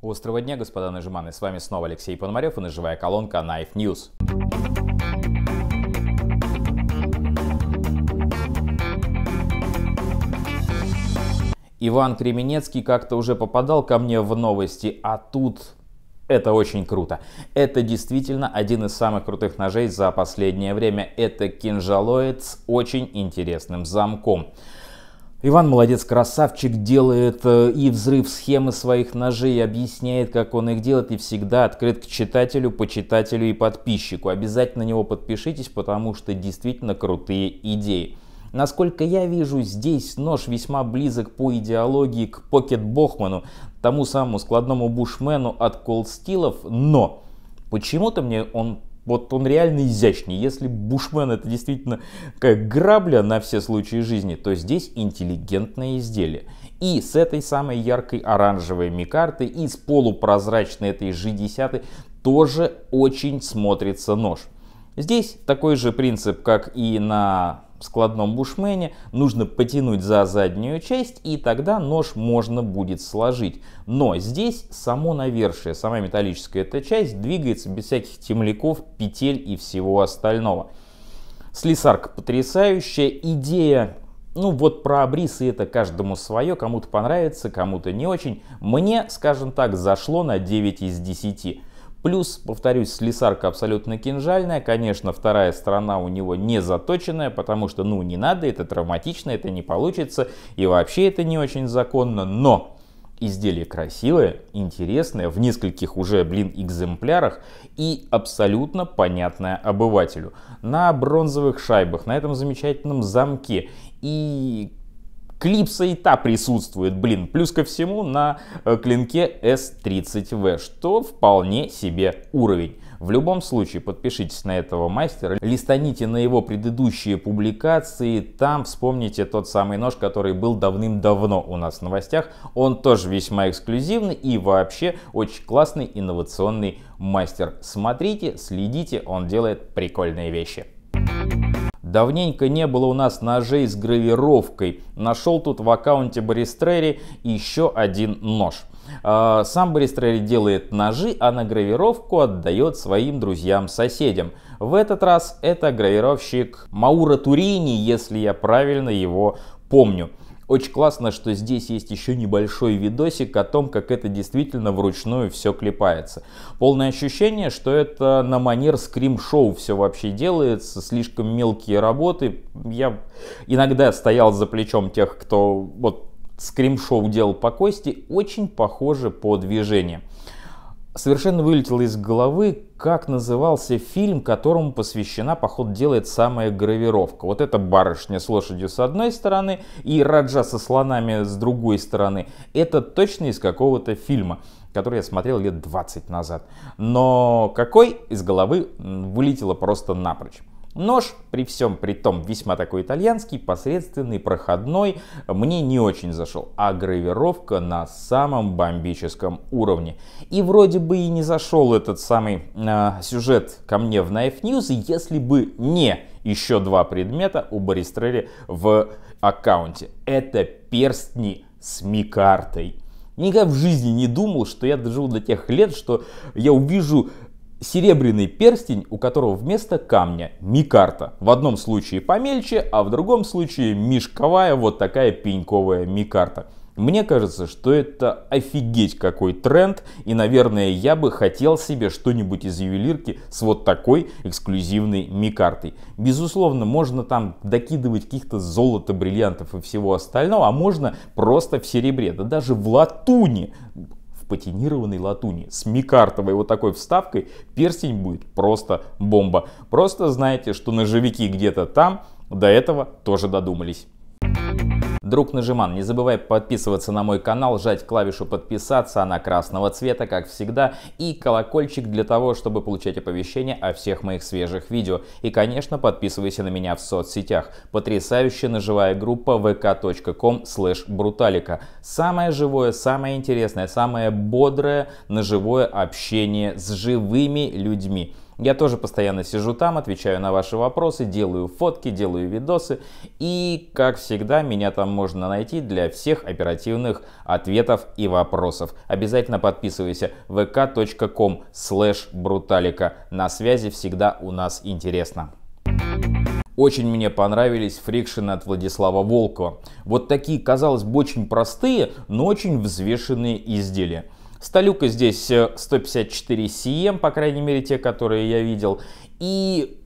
Острого дня, господа нажиманы. С вами снова Алексей Пономарев и наживая колонка Knife News. Иван Кременецкий как-то уже попадал ко мне в новости, а тут это очень круто. Это действительно один из самых крутых ножей за последнее время. Это кинжалоид с очень интересным замком. Иван молодец, красавчик, делает э, и взрыв схемы своих ножей, объясняет, как он их делает, и всегда открыт к читателю, почитателю и подписчику. Обязательно на него подпишитесь, потому что действительно крутые идеи. Насколько я вижу, здесь нож весьма близок по идеологии к Покет Бохману, тому самому складному бушмену от Колдстилов, но почему-то мне он вот он реально изящнее. Если Бушмен это действительно как грабля на все случаи жизни, то здесь интеллигентное изделие. И с этой самой яркой оранжевой микарты, и с полупрозрачной этой G10 тоже очень смотрится нож. Здесь такой же принцип, как и на складном бушмене, нужно потянуть за заднюю часть, и тогда нож можно будет сложить. Но здесь само навершие, сама металлическая эта часть двигается без всяких темляков, петель и всего остального. Слесарка потрясающая, идея ну вот про обрисы это каждому свое, кому-то понравится, кому-то не очень. Мне, скажем так, зашло на 9 из 10. Плюс, повторюсь, слесарка абсолютно кинжальная. Конечно, вторая сторона у него не заточенная, потому что, ну, не надо, это травматично, это не получится, и вообще это не очень законно, но изделие красивое, интересное, в нескольких уже, блин, экземплярах и абсолютно понятное обывателю. На бронзовых шайбах, на этом замечательном замке и Клипса и та присутствует, блин, плюс ко всему на э, клинке S30V, что вполне себе уровень. В любом случае, подпишитесь на этого мастера, листаните на его предыдущие публикации, там вспомните тот самый нож, который был давным-давно у нас в новостях. Он тоже весьма эксклюзивный и вообще очень классный инновационный мастер. Смотрите, следите, он делает прикольные вещи. Давненько не было у нас ножей с гравировкой. Нашел тут в аккаунте Бористрери еще один нож. А, сам Бористрери делает ножи, а на гравировку отдает своим друзьям-соседям. В этот раз это гравировщик Маура Турини, если я правильно его помню. Очень классно, что здесь есть еще небольшой видосик о том, как это действительно вручную все клепается. Полное ощущение, что это на манер скрим-шоу все вообще делается, слишком мелкие работы. Я иногда стоял за плечом тех, кто вот скрим-шоу делал по кости, очень похоже по движению совершенно вылетело из головы, как назывался фильм, которому посвящена, по ходу дела, самая гравировка. Вот эта барышня с лошадью с одной стороны и Раджа со слонами с другой стороны. Это точно из какого-то фильма который я смотрел лет 20 назад. Но какой из головы вылетело просто напрочь. Нож, при всем при том, весьма такой итальянский, посредственный, проходной, мне не очень зашел. А гравировка на самом бомбическом уровне. И вроде бы и не зашел этот самый э, сюжет ко мне в Knife News, если бы не еще два предмета у Бористрелли в аккаунте. Это перстни с микартой. Никогда в жизни не думал, что я доживу до тех лет, что я увижу серебряный перстень, у которого вместо камня микарта. В одном случае помельче, а в другом случае мешковая вот такая пеньковая микарта. Мне кажется, что это офигеть какой тренд, и, наверное, я бы хотел себе что-нибудь из ювелирки с вот такой эксклюзивной микартой. Безусловно, можно там докидывать каких-то золота, бриллиантов и всего остального, а можно просто в серебре, да даже в латуни патинированной латуни с микартовой вот такой вставкой, перстень будет просто бомба. Просто знаете что ножевики где-то там до этого тоже додумались. Друг Нажиман, не забывай подписываться на мой канал, жать клавишу подписаться, она красного цвета, как всегда, и колокольчик для того, чтобы получать оповещения о всех моих свежих видео. И, конечно, подписывайся на меня в соцсетях. Потрясающая ножевая группа vk.com бруталика. Самое живое, самое интересное, самое бодрое ножевое общение с живыми людьми. Я тоже постоянно сижу там, отвечаю на ваши вопросы, делаю фотки, делаю видосы. И, как всегда, меня там можно найти для всех оперативных ответов и вопросов. Обязательно подписывайся vk.com slash бруталика. На связи всегда у нас интересно. Очень мне понравились фрикшены от Владислава Волкова. Вот такие, казалось бы, очень простые, но очень взвешенные изделия. Столюка здесь 154 э, CM, по крайней мере те, которые я видел. И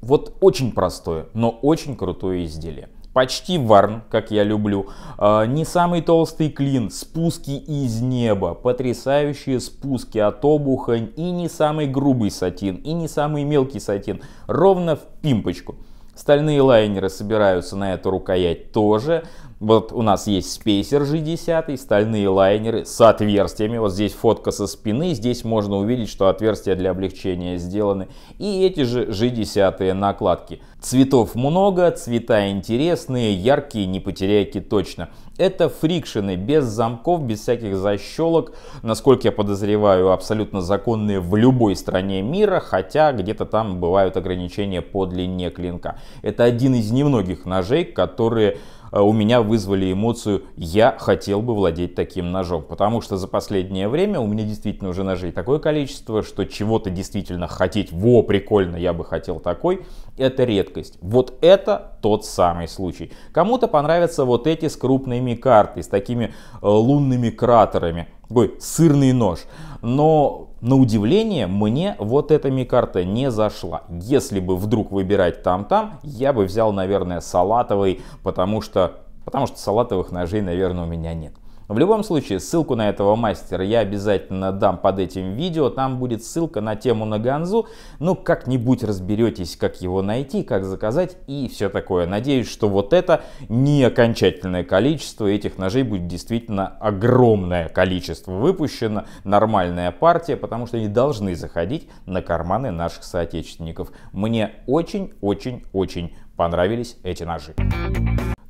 вот очень простое, но очень крутое изделие. Почти варн, как я люблю. А, не самый толстый клин, спуски из неба, потрясающие спуски от обухонь и не самый грубый сатин, и не самый мелкий сатин, ровно в пимпочку. Стальные лайнеры собираются на эту рукоять тоже. Вот у нас есть спейсер G10, стальные лайнеры с отверстиями. Вот здесь фотка со спины, здесь можно увидеть, что отверстия для облегчения сделаны. И эти же G10 накладки. Цветов много, цвета интересные, яркие, не потеряйте точно. Это фрикшены без замков, без всяких защелок. Насколько я подозреваю, абсолютно законные в любой стране мира, хотя где-то там бывают ограничения по длине клинка. Это один из немногих ножей, которые Э, у меня вызвали эмоцию «я хотел бы владеть таким ножом». Потому что за последнее время у меня действительно уже ножей такое количество, что чего-то действительно хотеть «во, прикольно, я бы хотел такой» — это редкость. Вот это тот самый случай. Кому-то понравятся вот эти с крупными картой, с такими э, лунными кратерами. Такой сырный нож. Но на удивление, мне вот эта микарта не зашла. Если бы вдруг выбирать там-там, я бы взял, наверное, салатовый, потому что, потому что салатовых ножей, наверное, у меня нет. В любом случае, ссылку на этого мастера я обязательно дам под этим видео. Там будет ссылка на тему на Ганзу. Ну, как-нибудь разберетесь, как его найти, как заказать и все такое. Надеюсь, что вот это не окончательное количество. Этих ножей будет действительно огромное количество выпущено. Нормальная партия, потому что они должны заходить на карманы наших соотечественников. Мне очень-очень-очень понравились эти ножи.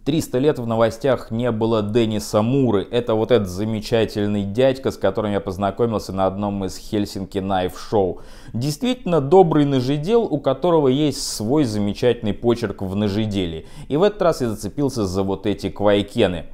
300 лет в новостях не было Дениса Муры. Это вот этот замечательный дядька, с которым я познакомился на одном из Хельсинки Найф Шоу. Действительно добрый ножедел, у которого есть свой замечательный почерк в ножеделе. И в этот раз я зацепился за вот эти квайкены.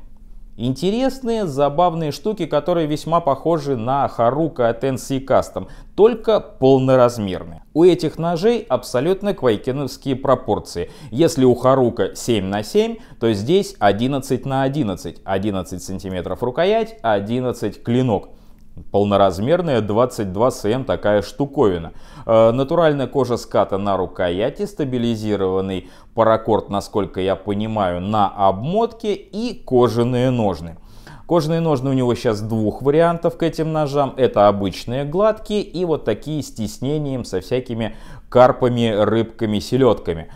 Интересные, забавные штуки, которые весьма похожи на Haruka от NC Custom, только полноразмерные. У этих ножей абсолютно квайкеновские пропорции. Если у Харука 7 на 7, то здесь 11 на 11. 11 сантиметров рукоять, 11 клинок. Полноразмерная 22 см такая штуковина. Э, натуральная кожа ската на рукояти, стабилизированный паракорд, насколько я понимаю, на обмотке и кожаные ножны. Кожаные ножны у него сейчас двух вариантов к этим ножам. Это обычные гладкие и вот такие с тиснением со всякими карпами, рыбками, селедками.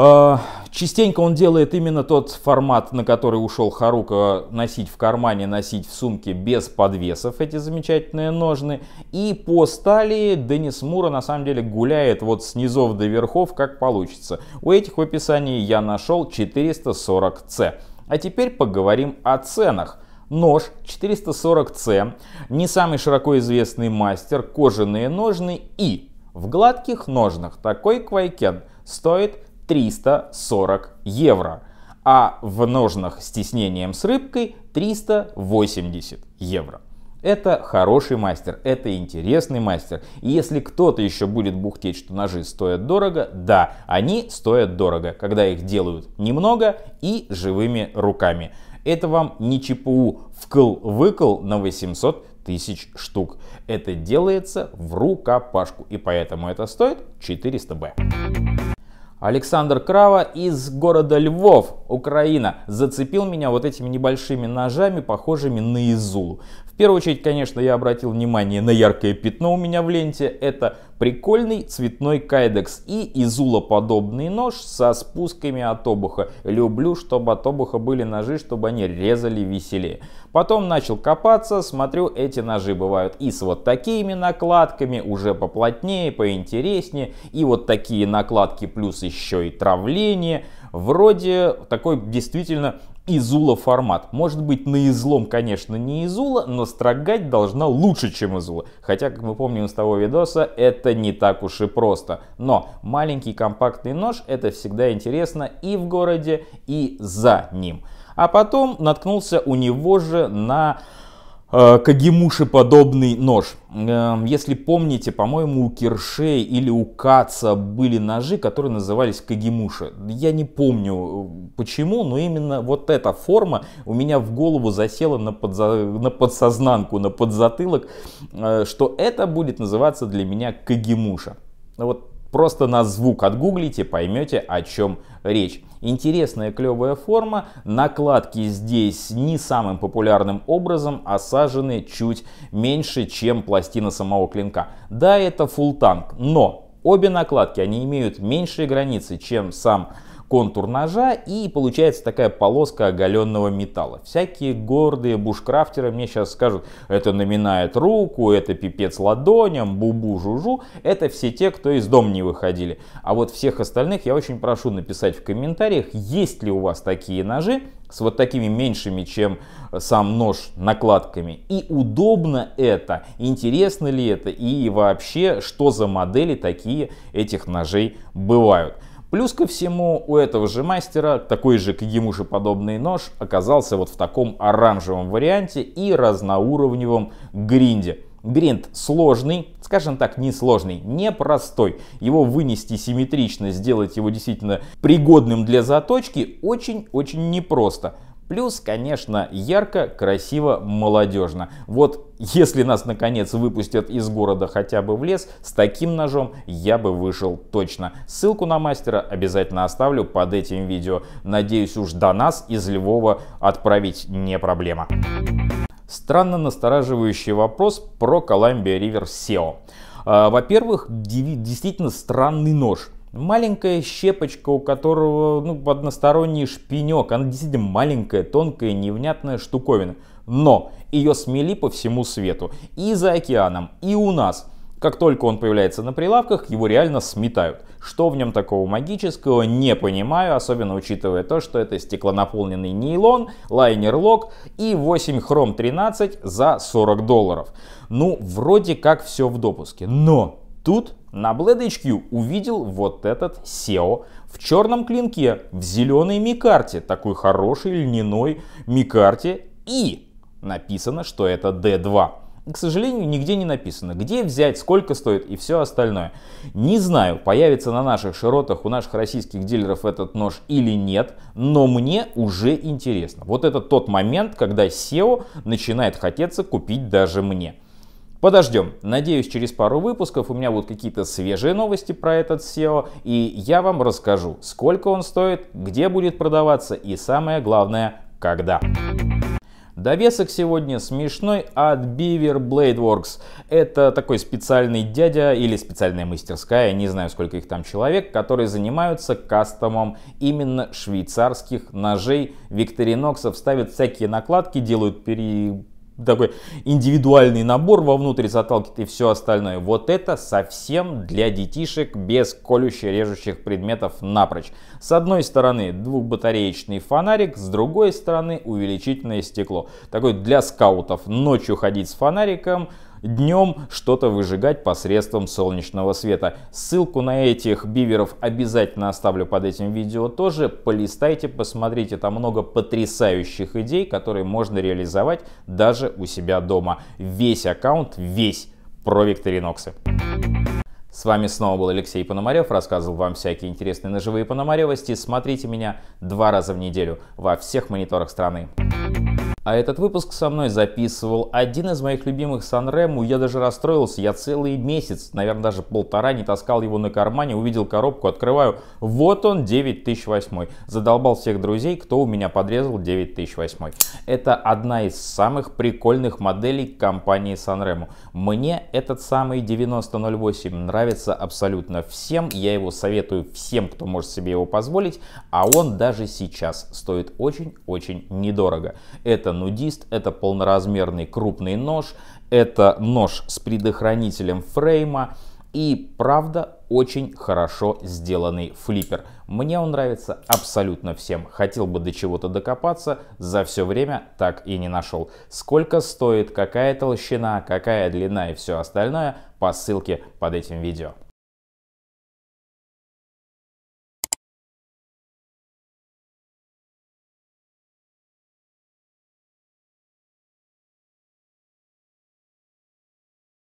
Э, частенько он делает именно тот формат, на который ушел Харука, носить в кармане, носить в сумке без подвесов эти замечательные ножны. И по стали Денис Мура на самом деле гуляет вот с низов до верхов, как получится. У этих в описании я нашел 440C. А теперь поговорим о ценах. Нож 440C, не самый широко известный мастер, кожаные ножны и в гладких ножнах такой квайкен стоит 340 евро, а в ножнах с тиснением с рыбкой 380 евро. Это хороший мастер, это интересный мастер. И если кто-то еще будет бухтеть, что ножи стоят дорого, да, они стоят дорого, когда их делают немного и живыми руками. Это вам не ЧПУ вкл-выкл на 800 тысяч штук. Это делается в рукопашку, и поэтому это стоит 400 б. Александр Крава из города Львов. Украина зацепил меня вот этими небольшими ножами, похожими на изулу. В первую очередь, конечно, я обратил внимание на яркое пятно у меня в ленте. Это прикольный цветной кайдекс и изулоподобный нож со спусками от обуха. Люблю, чтобы от обуха были ножи, чтобы они резали веселее. Потом начал копаться, смотрю, эти ножи бывают и с вот такими накладками, уже поплотнее, поинтереснее, и вот такие накладки плюс еще и травление. Вроде так такой действительно Изула формат. Может быть на излом, конечно, не Изула, но строгать должна лучше, чем Изула. Хотя, как мы помним из того видоса, это не так уж и просто. Но маленький компактный нож это всегда интересно и в городе, и за ним. А потом наткнулся у него же на Э, кагемуши подобный нож. Эм, если помните, по-моему, у Киршей или у Каца были ножи, которые назывались кагемуши. Я не помню э, почему, но именно вот эта форма у меня в голову засела на, подза... на подсознанку, на подзатылок, э, что это будет называться для меня кагемуша. Вот Просто на звук отгуглите, поймете, о чем речь. Интересная клевая форма, накладки здесь не самым популярным образом, осажены чуть меньше, чем пластина самого клинка. Да, это full танк, но обе накладки, они имеют меньшие границы, чем сам контур ножа и получается такая полоска оголенного металла. Всякие гордые бушкрафтеры мне сейчас скажут, это наминает руку, это пипец ладоням, бубу-жужу. Это все те, кто из дома не выходили. А вот всех остальных я очень прошу написать в комментариях, есть ли у вас такие ножи, с вот такими меньшими, чем э, сам нож, накладками. И удобно это, интересно ли это и вообще, что за модели такие этих ножей бывают. Плюс ко всему, у этого же мастера, такой же к ему же подобный нож, оказался вот в таком оранжевом варианте и разноуровневом гринде. Гринд сложный, скажем так, несложный, непростой. Его вынести симметрично, сделать его действительно пригодным для заточки очень-очень непросто. Плюс, конечно, ярко, красиво, молодежно. Вот если нас наконец выпустят из города хотя бы в лес, с таким ножом я бы вышел точно. Ссылку на мастера обязательно оставлю под этим видео. Надеюсь уж до нас из Львова отправить не проблема. Странно настораживающий вопрос про Columbia River SEO. А, во-первых, действительно странный нож. Маленькая щепочка, у которого ну, односторонний шпинек. Она действительно маленькая, тонкая, невнятная штуковина. Но ее смели по всему свету. И за океаном, и у нас. Как только он появляется на прилавках, его реально сметают. Что в нем такого магического, не понимаю, особенно учитывая то, что это стеклонаполненный нейлон, лайнер-лок и 8 хром 13 за 40 долларов. Ну, вроде как все в допуске. Но Тут на BladeHQ увидел вот этот SEO в черном клинке, в зеленой микарте, такой хорошей льняной микарте. И написано, что это D2 к сожалению, нигде не написано, где взять, сколько стоит и все остальное. Не знаю, появится на наших широтах у наших российских дилеров этот нож или нет, но мне уже интересно. Вот это тот момент, когда SEO начинает хотеться купить даже мне. Подождем. Надеюсь, через пару выпусков у меня будут какие-то свежие новости про этот SEO, и я вам расскажу, сколько он стоит, где будет продаваться и самое главное, когда. Довесок сегодня смешной от Beaver Blade Works. Это такой специальный дядя или специальная мастерская, не знаю сколько их там человек, которые занимаются кастомом именно швейцарских ножей. Викториноксов ставят всякие накладки, делают пере такой индивидуальный набор вовнутрь заталкивает и все остальное. Вот это совсем для детишек без колюще режущих предметов напрочь. С одной стороны двухбатареечный фонарик, с другой стороны увеличительное стекло. Такой для скаутов. Ночью ходить с фонариком, днем что-то выжигать посредством солнечного света. Ссылку на этих биверов обязательно оставлю под этим видео тоже. Полистайте, посмотрите, там много потрясающих идей, которые можно реализовать даже у себя дома. Весь аккаунт, весь про викториноксы. С вами снова был Алексей Пономарев, рассказывал вам всякие интересные ножевые пономаревости. Смотрите меня два раза в неделю во всех мониторах страны. А этот выпуск со мной записывал один из моих любимых Санрему. Я даже расстроился, я целый месяц, наверное, даже полтора не таскал его на кармане, увидел коробку, открываю, вот он 9008. Задолбал всех друзей, кто у меня подрезал 9008. Это одна из самых прикольных моделей компании Санрему. Мне этот самый 9008 нравится абсолютно всем, я его советую всем, кто может себе его позволить, а он даже сейчас стоит очень-очень недорого. Это нудист, это полноразмерный крупный нож, это нож с предохранителем фрейма и, правда, очень хорошо сделанный флиппер. Мне он нравится абсолютно всем. Хотел бы до чего-то докопаться, за все время так и не нашел. Сколько стоит, какая толщина, какая длина и все остальное по ссылке под этим видео.